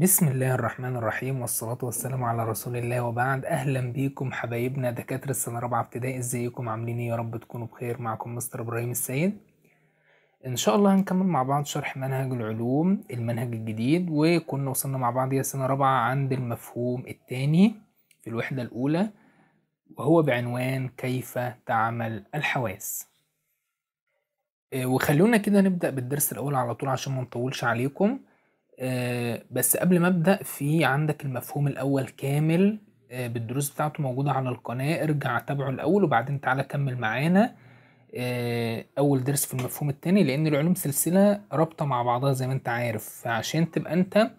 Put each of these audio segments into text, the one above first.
بسم الله الرحمن الرحيم والصلاة والسلام على رسول الله وبعد أهلا بيكم حبايبنا دكاترة السنة رابعة ابتدائي ازيكم عاملين إيه؟ يا رب تكونوا بخير معكم مستر إبراهيم السيد إن شاء الله هنكمل مع بعض شرح منهج العلوم المنهج الجديد وكنا وصلنا مع بعض يا سنة رابعة عند المفهوم الثاني في الوحدة الأولى وهو بعنوان كيف تعمل الحواس آه، وخلونا كده نبدأ بالدرس الأول على طول عشان ما نطولش عليكم آه، بس قبل ما ابدا في عندك المفهوم الاول كامل آه، بالدروس بتاعته موجوده على القناه ارجع تابعه الاول وبعدين تعالى كمل معانا آه، اول درس في المفهوم الثاني لان العلوم سلسله رابطه مع بعضها زي ما انت عارف فعشان تبقى انت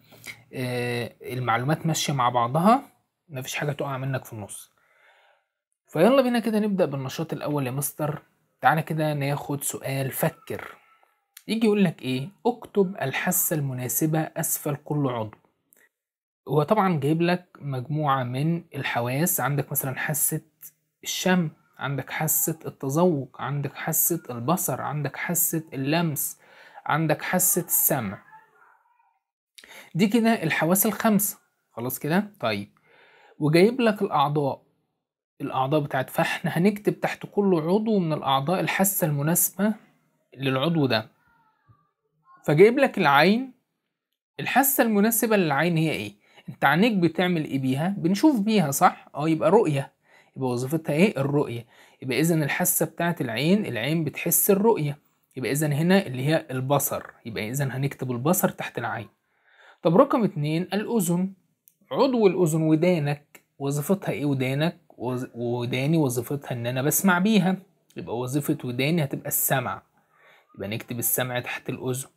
المعلومات ماشيه مع بعضها مفيش حاجه تقع منك في النص فيلا بينا كده نبدا بالنشاط الاول يا مستر تعالى كده ناخد سؤال فكر يجي يقول لك ايه اكتب الحاسة المناسبة اسفل كل عضو هو طبعا جايب لك مجموعة من الحواس عندك مثلا حاسة الشم عندك حاسة التذوق عندك حاسة البصر عندك حاسة اللمس عندك حاسة السمع دي كده الحواس الخمسة خلاص كده طيب وجايب لك الأعضاء الأعضاء بتاعت فاحنا هنكتب تحت كل عضو من الأعضاء الحاسة المناسبة للعضو ده فجايب لك العين الحاسة المناسبة للعين هي ايه انت عينيك بتعمل ايه بيها بنشوف بيها صح اه يبقى رؤية يبقى وظيفتها ايه الرؤية يبقى اذا الحاسة بتاعت العين العين بتحس الرؤية يبقى اذا هنا اللي هي البصر يبقى اذا هنكتب البصر تحت العين طب رقم اتنين الاذن عضو الاذن ودانك وظيفتها ايه ودانك وداني وظيفتها ان انا بسمع بيها يبقى وظيفة وداني هتبقى السمع يبقى نكتب السمع تحت الاذن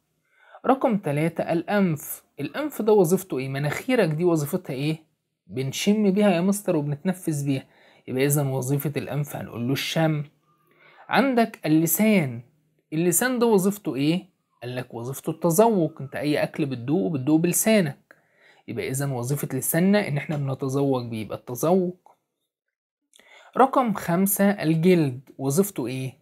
رقم ثلاثة الأنف الأنف ده وظيفته إيه؟ مناخيرك دي وظيفتها إيه؟ بنشم بيها يا مستر وبنتنفس بيها يبقى إذا وظيفة الأنف هنقول له الشم عندك اللسان اللسان ده وظيفته إيه؟ قال لك وظيفته التذوق أنت أي أكل بتدوقه بتدوقه بلسانك يبقى إذا وظيفة لساننا إن إحنا بنتذوق بيه يبقى التذوق رقم خمسة الجلد وظيفته إيه؟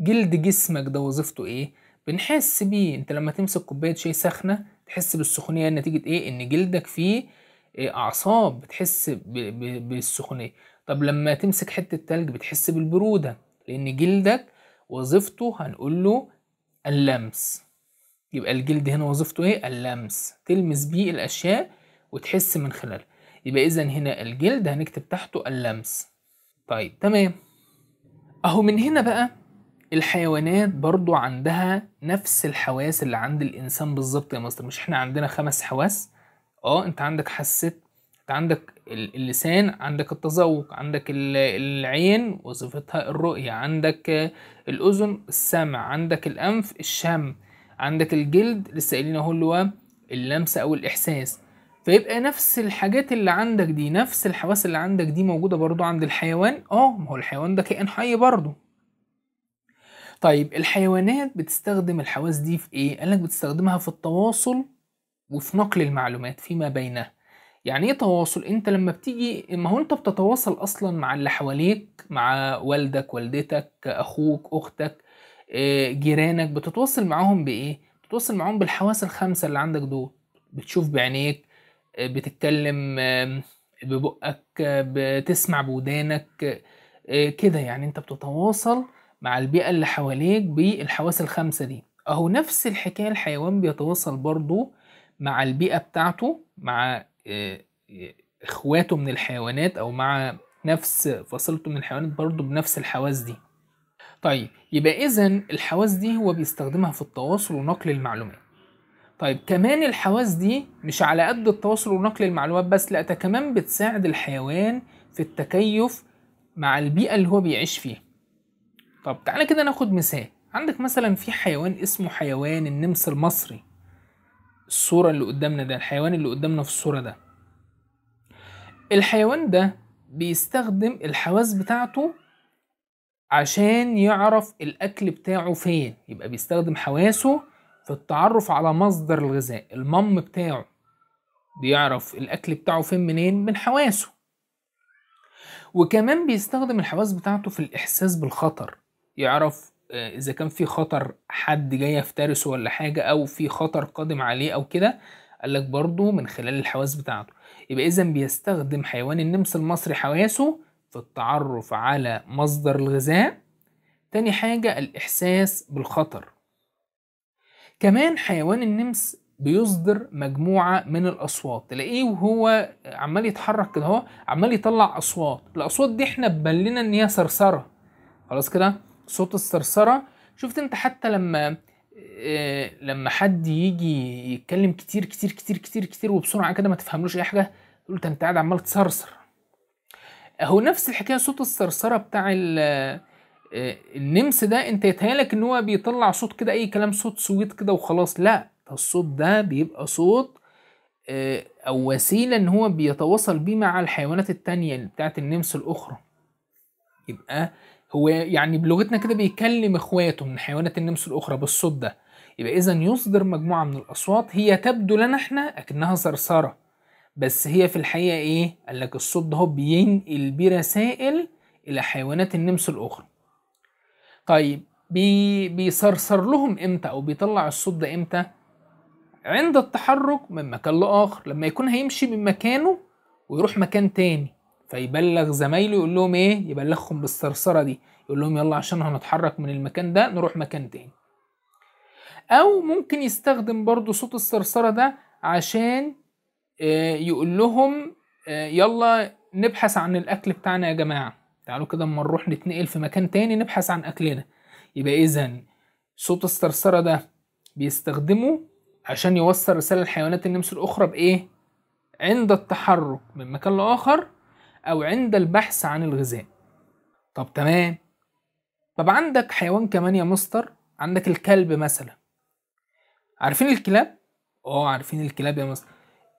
جلد جسمك ده وظيفته إيه؟ بنحس بيه انت لما تمسك كوبايه شاي سخنه تحس بالسخونيه يعني نتيجه ايه ان جلدك فيه اه، اعصاب بتحس بالسخونيه طب لما تمسك حته تلج بتحس بالبروده لان جلدك وظيفته هنقول له اللمس يبقى الجلد هنا وظيفته ايه اللمس تلمس بيه الاشياء وتحس من خلالها يبقى اذا هنا الجلد هنكتب تحته اللمس طيب تمام اهو من هنا بقى الحيوانات برضو عندها نفس الحواس اللي عند الانسان بالظبط يا مصر مش احنا عندنا خمس حواس اه انت عندك حست انت عندك اللسان عندك التذوق عندك العين وظيفتها الرؤية عندك الأذن السمع عندك الأنف الشم عندك الجلد لسه قايلين اهو اللي هو اللمسة أو الإحساس فيبقى نفس الحاجات اللي عندك دي نفس الحواس اللي عندك دي موجودة برضو عند الحيوان اه ما هو الحيوان ده كائن حي برضو طيب الحيوانات بتستخدم الحواس دي في ايه؟ قالك بتستخدمها في التواصل وفي نقل المعلومات فيما بينها يعني ايه تواصل؟ انت لما بتيجي ما هو انت بتتواصل اصلا مع اللي حواليك مع والدك والدتك اخوك اختك آه، جيرانك بتتواصل معاهم بايه؟ بتتواصل معاهم بالحواس الخمسة اللي عندك دول بتشوف بعينيك آه، بتتكلم ببقك آه، بتسمع بودانك كده يعني انت بتتواصل مع البيئة اللي حواليك بالحواس الخمسة دي أهو نفس الحكاية الحيوان بيتواصل برضو مع البيئة بتاعته مع آه، آه، إخواته من الحيوانات أو مع نفس فصيلته من الحيوانات برضو بنفس الحواس دي طيب يبقى إذا الحواس دي هو بيستخدمها في التواصل ونقل المعلومات طيب كمان الحواس دي مش على قد التواصل ونقل المعلومات بس لا ده كمان بتساعد الحيوان في التكيف مع البيئة اللي هو بيعيش فيها طب تعالى كده ناخد مثال عندك مثلا في حيوان اسمه حيوان النمس المصري الصورة اللي قدامنا ده الحيوان اللي قدامنا في الصورة ده الحيوان ده بيستخدم الحواس بتاعته عشان يعرف الأكل بتاعه فين يبقى بيستخدم حواسه في التعرف على مصدر الغذاء المم بتاعه بيعرف الأكل بتاعه فين منين من حواسه وكمان بيستخدم الحواس بتاعته في الإحساس بالخطر يعرف آه، اذا كان في خطر حد جاي يفترسه ولا حاجه او في خطر قادم عليه او كده قال لك برضه من خلال الحواس بتاعته يبقى اذا بيستخدم حيوان النمس المصري حواسه في التعرف على مصدر الغذاء تاني حاجه الاحساس بالخطر كمان حيوان النمس بيصدر مجموعة من الأصوات تلاقيه وهو عمال يتحرك كده هو عمال يطلع أصوات الأصوات دي احنا ببلنا إن هي صرصرة خلاص كده صوت الثرثره شفت انت حتى لما آه، لما حد يجي يتكلم كتير كتير كتير كتير كتير وبسرعه كده ما تفهملوش اي حاجه تقول انت قاعد عمال تصرصر اهو نفس الحكايه صوت الثرثره بتاع آه، النمس ده انت يتهيالك ان هو بيطلع صوت كده اي كلام صوت سويت كده وخلاص لا الصوت ده بيبقى صوت آه، او وسيله ان هو بيتواصل بيه مع الحيوانات التانية بتاعه النمس الاخرى يبقى هو يعني بلغتنا كده بيكلم اخواته من حيوانات النمس الاخرى بالصوت ده يبقى اذا يصدر مجموعه من الاصوات هي تبدو لنا احنا اكنها صرصره بس هي في الحقيقه ايه قال لك الصوت ده بينقل برسائل الى حيوانات النمس الاخرى طيب بي بيصرصر لهم امتى او بيطلع الصوت ده امتى عند التحرك من مكان لاخر لما يكون هيمشي من مكانه ويروح مكان تاني فيبلغ زمايله يقول لهم ايه يبلغهم بالثرثره دي يقول لهم يلا عشان هنتحرك من المكان ده نروح مكان تاني او ممكن يستخدم برضو صوت الثرثره ده عشان آه، يقول لهم آه، يلا نبحث عن الاكل بتاعنا يا جماعه تعالوا كده اما نروح نتنقل في مكان تاني نبحث عن اكلنا يبقى اذا صوت الثرثره ده بيستخدمه عشان يوصل رساله الحيوانات النمس الاخرى بايه عند التحرك من مكان لاخر أو عند البحث عن الغذاء طب تمام طب عندك حيوان كمان يا مستر عندك الكلب مثلا عارفين الكلاب؟ اه عارفين الكلاب يا مستر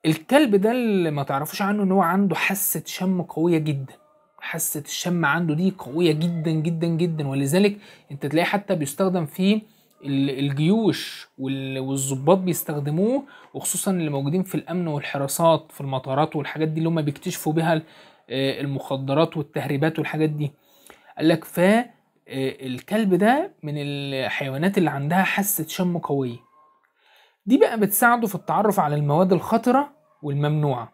الكلب ده اللي ما تعرفوش عنه ان هو عنده حاسة شم قوية جدا حاسة الشم عنده دي قوية جدا جدا جدا ولذلك انت تلاقي حتى بيستخدم في الجيوش والظباط بيستخدموه وخصوصا اللي موجودين في الامن والحراسات في المطارات والحاجات دي اللي هم بيكتشفوا بها آه، المخدرات والتهريبات والحاجات دي قال لك ف آه، الكلب ده من الحيوانات اللي عندها حاسة شم قوية دي بقى بتساعده في التعرف على المواد الخطرة والممنوعة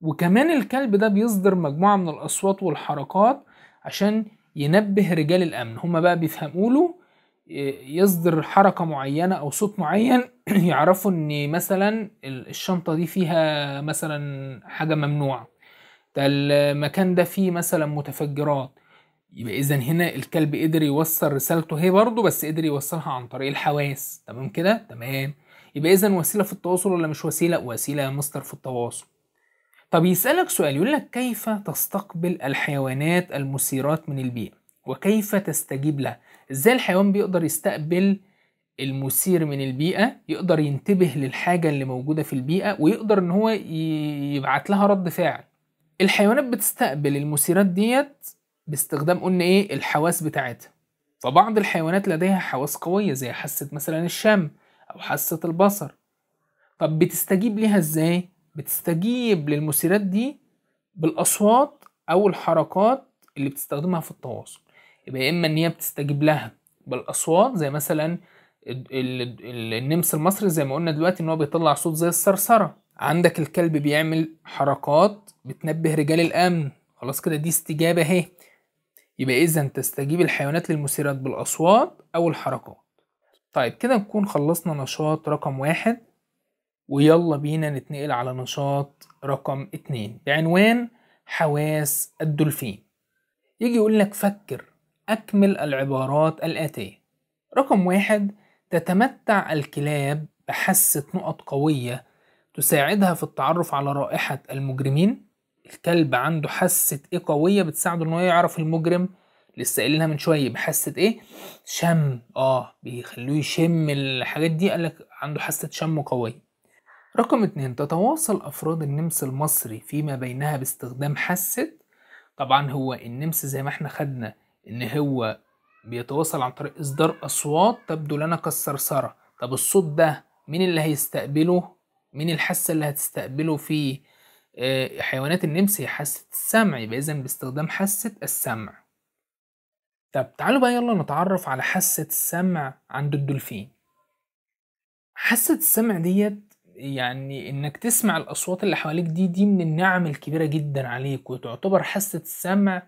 وكمان الكلب ده بيصدر مجموعة من الأصوات والحركات عشان ينبه رجال الأمن هما بقى بيفهموا له آه، يصدر حركة معينة أو صوت معين يعرفوا إن مثلا الشنطة دي فيها مثلا حاجة ممنوعة ده المكان ده فيه مثلا متفجرات يبقى اذا هنا الكلب قدر يوصل رسالته هي برضه بس قدر يوصلها عن طريق الحواس تمام كده تمام يبقى اذا وسيله في التواصل ولا مش وسيله وسيله مصدر في التواصل طب يسالك سؤال يقول لك كيف تستقبل الحيوانات المثيرات من البيئه وكيف تستجيب لها ازاي الحيوان بيقدر يستقبل المثير من البيئه يقدر ينتبه للحاجه اللي موجوده في البيئه ويقدر ان هو يبعت لها رد فعل الحيوانات بتستقبل المثيرات ديت باستخدام قلنا ايه الحواس بتاعتها فبعض الحيوانات لديها حواس قوية زي حاسة مثلا الشم أو حاسة البصر طب بتستجيب ليها ازاي؟ بتستجيب للمثيرات دي بالأصوات أو الحركات اللي بتستخدمها في التواصل يبقى يا إما إن هي بتستجيب لها بالأصوات زي مثلا النمس المصري زي ما قلنا دلوقتي إن هو بيطلع صوت زي الصرصرة عندك الكلب بيعمل حركات بتنبه رجال الامن خلاص كده دي استجابه اهي يبقى اذا تستجيب الحيوانات للمثيرات بالاصوات او الحركات طيب كده نكون خلصنا نشاط رقم واحد ويلا بينا نتنقل على نشاط رقم اتنين بعنوان حواس الدولفين يجي يقول لك فكر أكمل العبارات الآتية رقم واحد تتمتع الكلاب بحاسة نقط قوية تساعدها في التعرف على رائحة المجرمين الكلب عنده حاسة ايه قوية بتساعده ان هو يعرف المجرم لسه قايلينها من شوية بحاسة ايه شم اه بيخلوه يشم الحاجات دي قالك عنده حاسة شم قوية رقم اتنين تتواصل أفراد النمس المصري فيما بينها باستخدام حاسة طبعا هو النمس زي ما احنا خدنا ان هو بيتواصل عن طريق إصدار أصوات تبدو لنا كالثرثرة طب الصوت ده مين اللي هيستقبله مين الحاسة اللي هتستقبله في آه، حيوانات النمس هي حاسة السمع يبقى إذا باستخدام حاسة السمع طب تعالوا بقى يلا نتعرف على حاسة السمع عند الدولفين حاسة السمع ديت يعني انك تسمع الاصوات اللي حواليك دي دي من النعم الكبيره جدا عليك وتعتبر حاسه السمع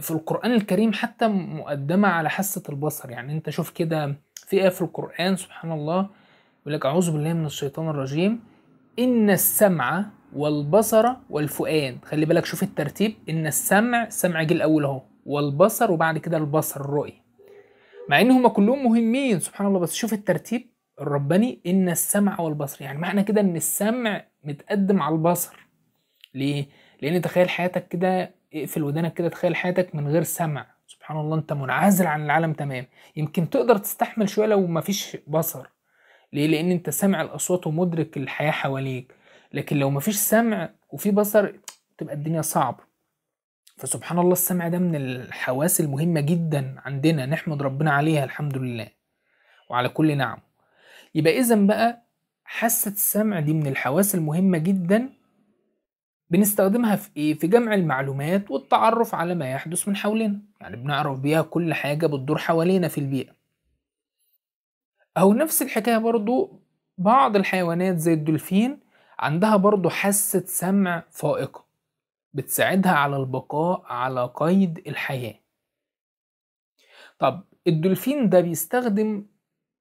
في القران الكريم حتى مقدمه على حاسه البصر يعني انت شوف كده في ايه في القران سبحان الله يقول لك اعوذ بالله من الشيطان الرجيم ان السمع والبصر والفؤاد خلي بالك شوف الترتيب ان السمع السمع جه الاول اهو والبصر وبعد كده البصر الرؤي مع ان هما كلهم مهمين سبحان الله بس شوف الترتيب الرباني ان السمع والبصر يعني معنى كده ان السمع متقدم على البصر ليه لان تخيل حياتك كده اقفل ودانك كده تخيل حياتك من غير سمع سبحان الله انت منعزل عن العالم تمام يمكن تقدر تستحمل شويه لو مفيش بصر ليه لان انت سامع الاصوات ومدرك الحياه حواليك لكن لو مفيش سمع وفي بصر تبقى الدنيا صعبه فسبحان الله السمع ده من الحواس المهمه جدا عندنا نحمد ربنا عليها الحمد لله وعلى كل نعم يبقى اذا بقى حاسه السمع دي من الحواس المهمه جدا بنستخدمها في ايه في جمع المعلومات والتعرف على ما يحدث من حولنا يعني بنعرف بيها كل حاجه بتدور حوالينا في البيئه او نفس الحكايه برضو بعض الحيوانات زي الدولفين عندها برضو حاسه سمع فائقه بتساعدها على البقاء على قيد الحياه طب الدولفين ده بيستخدم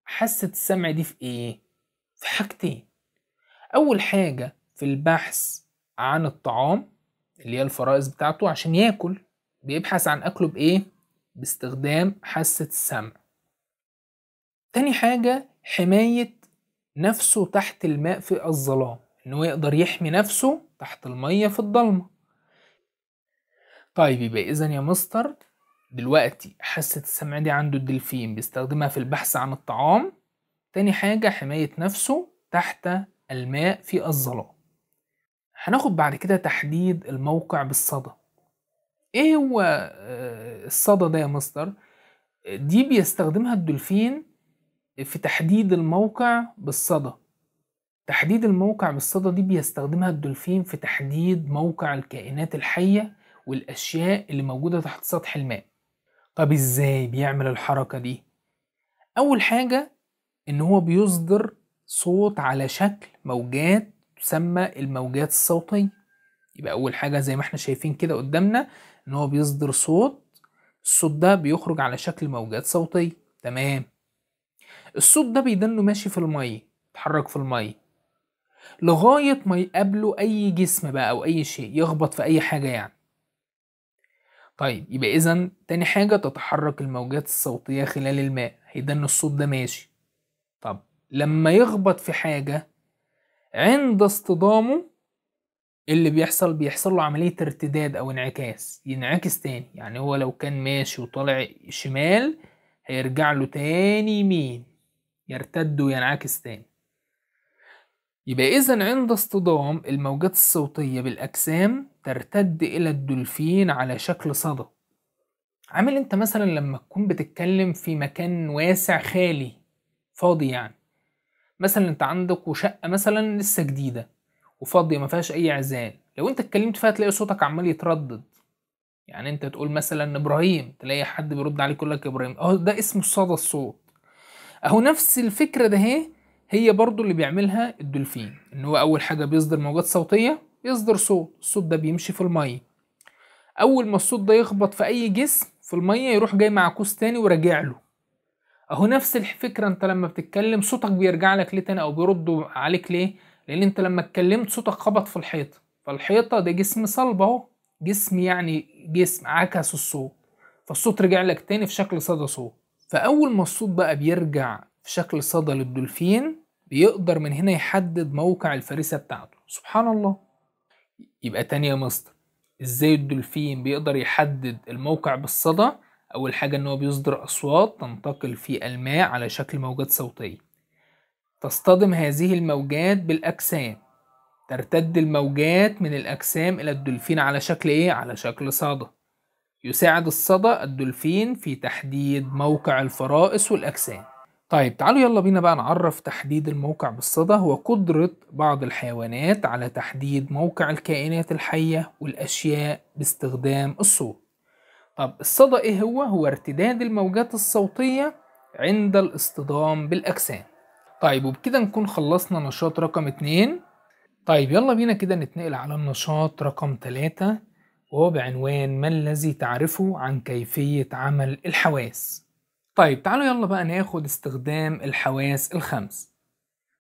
حاسه السمع دي في ايه في حاجتين اول حاجه في البحث عن الطعام اللي هي الفرائز بتاعته عشان ياكل بيبحث عن اكله بايه باستخدام حاسه السمع تاني حاجة حماية نفسه تحت الماء في الظلام إن هو يقدر يحمي نفسه تحت المية في الضلمة طيب يبقى إذا يا مستر دلوقتي حاسة السمع دي عنده الدلفين بيستخدمها في البحث عن الطعام تاني حاجة حماية نفسه تحت الماء في الظلام هناخد بعد كده تحديد الموقع بالصدى ايه هو آه، الصدى ده يا مستر دي بيستخدمها الدولفين في تحديد الموقع بالصدى تحديد الموقع بالصدى دي بيستخدمها الدولفين في تحديد موقع الكائنات الحية والأشياء اللي موجودة تحت سطح الماء طب إزاي بيعمل الحركة دي؟ أول حاجة إن هو بيصدر صوت على شكل موجات تسمى الموجات الصوتية يبقى أول حاجة زي ما احنا شايفين كده قدامنا إن هو بيصدر صوت الصوت ده بيخرج على شكل موجات صوتية تمام الصوت ده بيدنه ماشي في المية بيتحرك في المية لغاية ما يقابله أي جسم بقى أو أي شيء يخبط في أي حاجة يعني طيب يبقى إذا تاني حاجة تتحرك الموجات الصوتية خلال الماء هيدن الصوت ده ماشي طب لما يخبط في حاجة عند اصطدامه اللي بيحصل بيحصل له عملية ارتداد أو انعكاس ينعكس تاني يعني هو لو كان ماشي وطالع شمال هيرجع له تاني يمين يرتد وينعكس تاني يبقى إذا عند اصطدام الموجات الصوتية بالأجسام ترتد إلى الدولفين على شكل صدى عامل أنت مثلا لما تكون بتتكلم في مكان واسع خالي فاضي يعني مثلا أنت عندك شقة مثلا لسه جديدة وفاضية ما فيهاش أي عزال لو أنت اتكلمت فيها تلاقي صوتك عمال يتردد يعني أنت تقول مثلا إبراهيم تلاقي حد بيرد عليك يقول لك إبراهيم أه ده اسمه صدى الصوت اهو نفس الفكره ده هي برضو اللي بيعملها الدولفين ان هو اول حاجه بيصدر موجات صوتيه يصدر صوت الصوت ده بيمشي في الميه اول ما الصوت ده يخبط في اي جسم في الميه يروح جاي معكوس تاني وراجع له اهو نفس الفكره انت لما بتتكلم صوتك بيرجع لك ليه تاني او بيرد عليك ليه لان انت لما اتكلمت صوتك خبط في الحيطه فالحيطه ده جسم صلب اهو جسم يعني جسم عكس الصوت فالصوت رجع لك تاني في شكل صدى صوت فأول ما الصوت بقى بيرجع في شكل صدى للدولفين بيقدر من هنا يحدد موقع الفريسة بتاعته سبحان الله يبقى تاني يا مستر ازاي الدولفين بيقدر يحدد الموقع بالصدى أول حاجة إن هو بيصدر أصوات تنتقل في الماء على شكل موجات صوتية تصطدم هذه الموجات بالأجسام ترتد الموجات من الأجسام إلى الدولفين على شكل إيه؟ على شكل صدى يساعد الصدى الدولفين في تحديد موقع الفرائس والأجسام طيب تعالوا يلا بينا بقى نعرف تحديد الموقع بالصدى هو قدرة بعض الحيوانات على تحديد موقع الكائنات الحية والأشياء باستخدام الصوت طب الصدى إيه هو؟ هو ارتداد الموجات الصوتية عند الاصطدام بالأجسام طيب وبكده نكون خلصنا نشاط رقم اتنين طيب يلا بينا كده نتنقل على النشاط رقم تلاتة وهو بعنوان ما الذي تعرفه عن كيفية عمل الحواس طيب تعالوا يلا بقى ناخد استخدام الحواس الخمس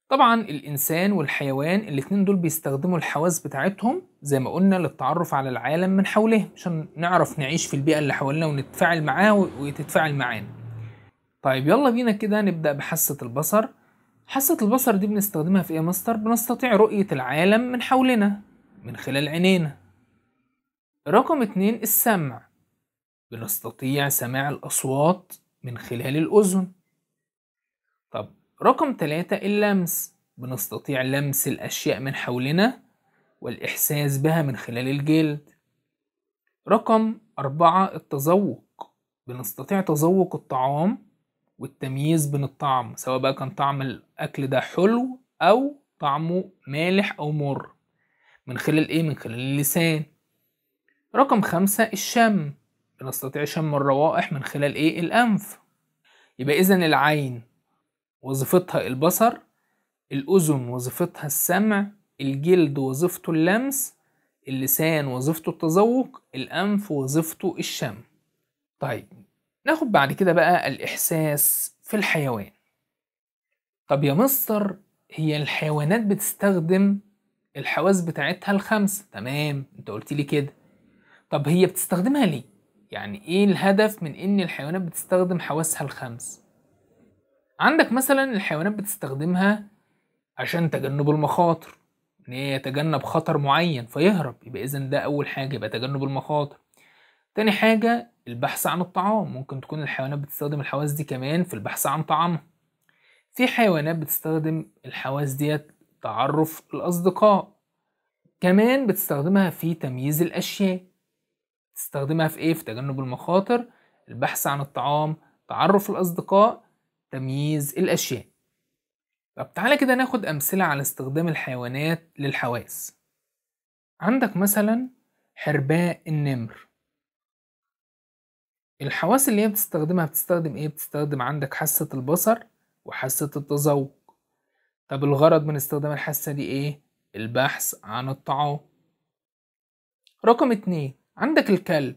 طبعا الإنسان والحيوان الاتنين دول بيستخدموا الحواس بتاعتهم زي ما قلنا للتعرف على العالم من حوله عشان نعرف نعيش في البيئة اللي حوالينا ونتفاعل معاه وتتفاعل معانا طيب يلا بينا كده نبدأ بحاسة البصر حاسة البصر دي بنستخدمها في ايه يا مستر؟ بنستطيع رؤية العالم من حولنا من خلال عينينا رقم اتنين السمع بنستطيع سماع الأصوات من خلال الأذن طب رقم تلاتة اللمس بنستطيع لمس الأشياء من حولنا والإحساس بها من خلال الجلد رقم أربعة التذوق بنستطيع تذوق الطعام والتمييز بين الطعم سواء بقى كان طعم الأكل ده حلو أو طعمه مالح أو مر من خلال إيه؟ من خلال اللسان رقم خمسة الشم بنستطيع شم الروائح من خلال ايه الأنف يبقى إذا العين وظيفتها البصر الأذن وظيفتها السمع الجلد وظيفته اللمس اللسان وظيفته التذوق الأنف وظيفته الشم طيب ناخد بعد كده بقى الإحساس في الحيوان طب يا مستر هي الحيوانات بتستخدم الحواس بتاعتها الخمسة تمام انت قلت لي كده طب هي بتستخدمها ليه يعني ايه الهدف من ان الحيوانات بتستخدم حواسها الخمس عندك مثلا الحيوانات بتستخدمها عشان تجنب المخاطر ان هي يتجنب خطر معين فيهرب يبقى اذا ده اول حاجه يبقى تجنب المخاطر تاني حاجه البحث عن الطعام ممكن تكون الحيوانات بتستخدم الحواس دي كمان في البحث عن طعامها في حيوانات بتستخدم الحواس ديت تعرف الاصدقاء كمان بتستخدمها في تمييز الاشياء تستخدمها في ايه في تجنب المخاطر البحث عن الطعام تعرف الاصدقاء تمييز الاشياء طب تعالى كده ناخد امثله على استخدام الحيوانات للحواس عندك مثلا حرباء النمر الحواس اللي هي بتستخدمها بتستخدم ايه بتستخدم عندك حاسه البصر وحاسه التذوق طب الغرض من استخدام الحاسه دي ايه البحث عن الطعام رقم اتنين عندك الكلب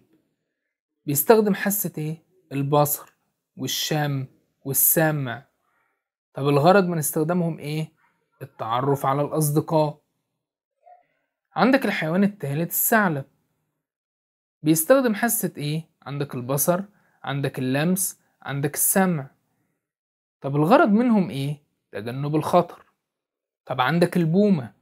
بيستخدم حاسة ايه؟ البصر والشم والسمع طب الغرض من استخدامهم ايه؟ التعرف على الأصدقاء عندك الحيوان الثالث الثعلب بيستخدم حاسة ايه؟ عندك البصر عندك اللمس عندك السمع طب الغرض منهم ايه؟ تجنب الخطر طب عندك البومة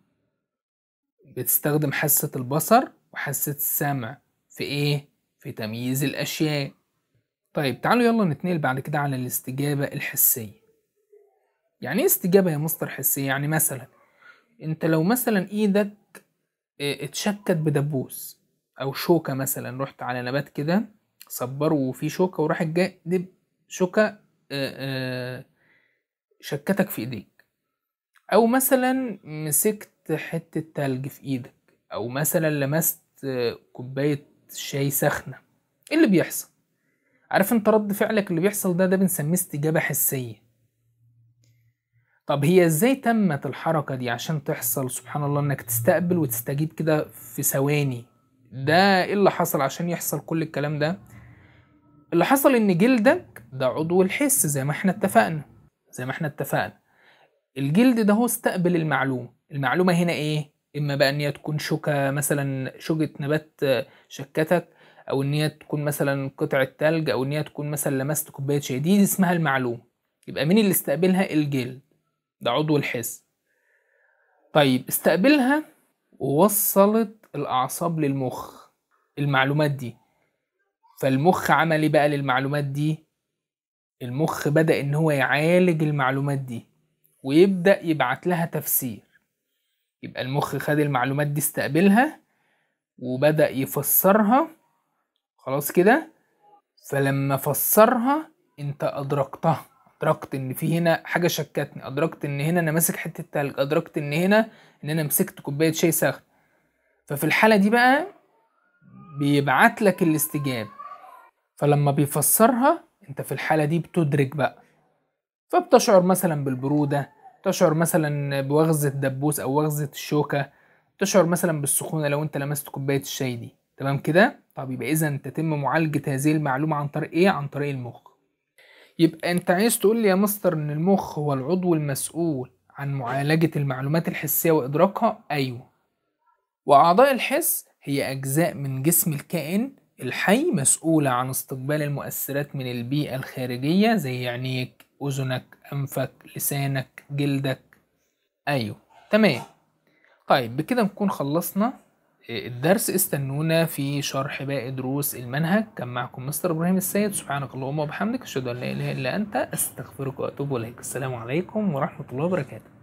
بتستخدم حاسة البصر وحاسة السمع في إيه؟ في تمييز الأشياء طيب تعالوا يلا نتنقل بعد كده على الاستجابة الحسية يعني ايه استجابة يا مستر حسية؟ يعني مثلا انت لو مثلا ايدك آه، اتشكت بدبوس او شوكة مثلا رحت على نبات كده صبره وفي شوكة وراحت جاي دب شوكة آه، آه، شكتك في ايديك او مثلا مسكت حتة تلج في ايدك او مثلا لمست كوباية شاي سخنه ايه اللي بيحصل عارف انت رد فعلك اللي بيحصل ده ده بنسميه استجابه حسيه طب هي ازاي تمت الحركة دي عشان تحصل سبحان الله انك تستقبل وتستجيب كده في ثواني ده ايه اللي حصل عشان يحصل كل الكلام ده اللي حصل ان جلدك ده عضو الحس زي ما احنا اتفقنا زي ما احنا اتفقنا الجلد ده هو استقبل المعلومة المعلومة هنا ايه اما بقى ان هي تكون شوكه مثلا شوكه نبات شكتك او ان هي تكون مثلا قطعه تلج او ان هي تكون مثلا لمست كوبايه شاي دي اسمها المعلومه يبقى مين اللي استقبلها الجلد ده عضو الحس طيب استقبلها ووصلت الاعصاب للمخ المعلومات دي فالمخ عمل ايه بقى للمعلومات دي المخ بدا ان هو يعالج المعلومات دي ويبدا يبعت لها تفسير يبقى المخ خد المعلومات دي استقبلها وبدأ يفسرها خلاص كده فلما فسرها انت ادركتها ادركت ان في هنا حاجه شكتني ادركت ان هنا انا ماسك حته تلج ادركت ان هنا ان انا مسكت كوبايه شاي ساخن ففي الحاله دي بقى بيبعت لك الاستجابه فلما بيفسرها انت في الحاله دي بتدرك بقى فبتشعر مثلا بالبروده تشعر مثلا بوغزة دبوس أو وغزة الشوكة تشعر مثلا بالسخونة لو أنت لمست كوباية الشاي دي تمام كده طب يبقى إذا تتم معالجة هذه المعلومة عن طريق إيه؟ عن طريق المخ يبقى أنت عايز تقول لي يا مستر إن المخ هو العضو المسؤول عن معالجة المعلومات الحسية وإدراكها؟ أيوه وأعضاء الحس هي أجزاء من جسم الكائن الحي مسؤولة عن استقبال المؤثرات من البيئة الخارجية زي عينيك أذنك أنفك لسانك جلدك أيوه تمام طيب بكده نكون خلصنا آه، الدرس استنونا في شرح باقي دروس المنهج كان معكم مستر إبراهيم السيد سبحانك اللهم وبحمدك أشهد أن لا إله إلا أنت أستغفرك وأتوب إليك السلام عليكم ورحمة الله وبركاته